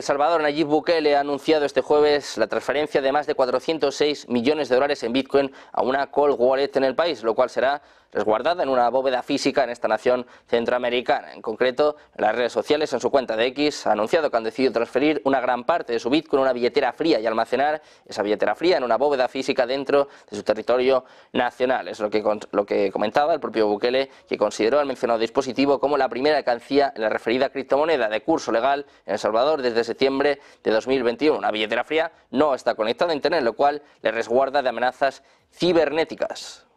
El Salvador Nayib Bukele ha anunciado este jueves la transferencia de más de 406 millones de dólares en Bitcoin a una cold wallet en el país, lo cual será resguardada en una bóveda física en esta nación centroamericana. En concreto, las redes sociales, en su cuenta de X, ha anunciado que han decidido transferir una gran parte de su Bitcoin a una billetera fría y almacenar esa billetera fría en una bóveda física dentro de su territorio nacional. Es lo que, lo que comentaba el propio Bukele, que consideró al mencionado dispositivo como la primera alcancía en la referida criptomoneda de curso legal en El Salvador desde septiembre de 2021. La billetera fría no está conectada a Internet, lo cual le resguarda de amenazas cibernéticas.